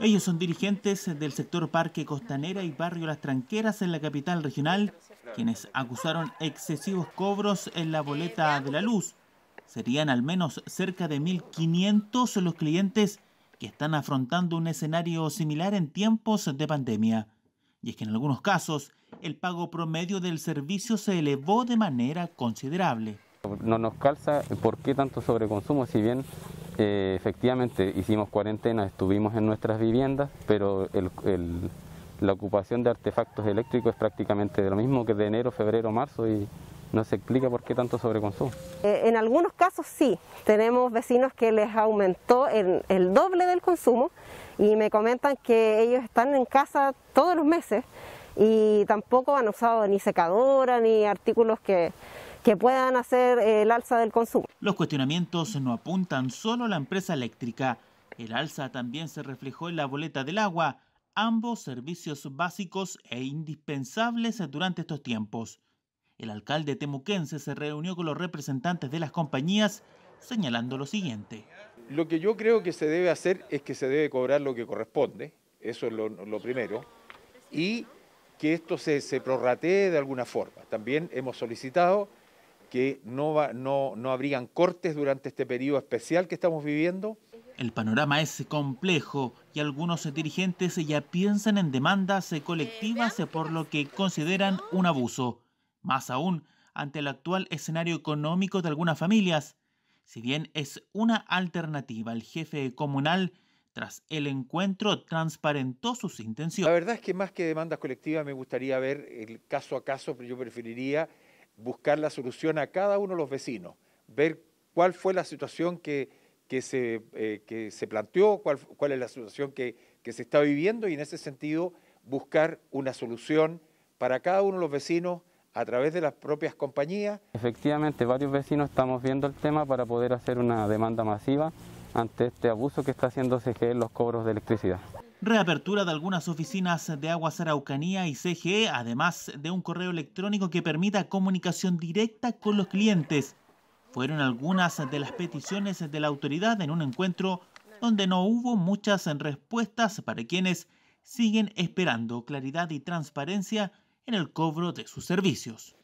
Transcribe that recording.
Ellos son dirigentes del sector Parque Costanera y Barrio Las Tranqueras en la capital regional, quienes acusaron excesivos cobros en la boleta de la luz. Serían al menos cerca de 1.500 los clientes que están afrontando un escenario similar en tiempos de pandemia. Y es que en algunos casos el pago promedio del servicio se elevó de manera considerable. No nos calza por qué tanto sobreconsumo, si bien efectivamente, hicimos cuarentena, estuvimos en nuestras viviendas, pero la ocupación de artefactos eléctricos es prácticamente lo mismo que de enero, febrero, marzo y no se explica por qué tanto sobreconsumo. Eh, en algunos casos sí, tenemos vecinos que les aumentó el doble del consumo y me comentan que ellos están en casa todos los meses y tampoco han usado ni secadora ni artículos que que puedan hacer eh, el alza del consumo. Los cuestionamientos no apuntan solo a la empresa eléctrica. El alza también se reflejó en la boleta del agua, ambos servicios básicos e indispensables durante estos tiempos. El alcalde temuquense se reunió con los representantes de las compañías señalando lo siguiente. Lo que yo creo que se debe hacer es que se debe cobrar lo que corresponde, eso es lo, primero, y que esto se, se prorratee de alguna forma. También hemos solicitado que no, va, no, habrían cortes durante este periodo especial que estamos viviendo. El panorama es complejo y algunos dirigentes ya piensan en demandas colectivas por lo que consideran un abuso. Más aún, ante el actual escenario económico de algunas familias. Si bien es una alternativa, el jefe comunal tras el encuentro transparentó sus intenciones. La verdad es que más que demandas colectivas me gustaría ver el caso a caso, pero yo preferiría buscar la solución a cada uno de los vecinos, ver cuál fue la situación que, eh, se, planteó, cuál, es la situación que, que se está viviendo y en ese sentido buscar una solución para cada uno de los vecinos a través de las propias compañías. Efectivamente, varios vecinos estamos viendo el tema para poder hacer una demanda masiva ante este abuso que está haciendo CGE en los cobros de electricidad. Reapertura de algunas oficinas de Aguas Araucanía y CGE, además de un correo electrónico que permita comunicación directa con los clientes. Fueron algunas de las peticiones de la autoridad en un encuentro donde no hubo muchas respuestas para quienes siguen esperando claridad y transparencia en el cobro de sus servicios.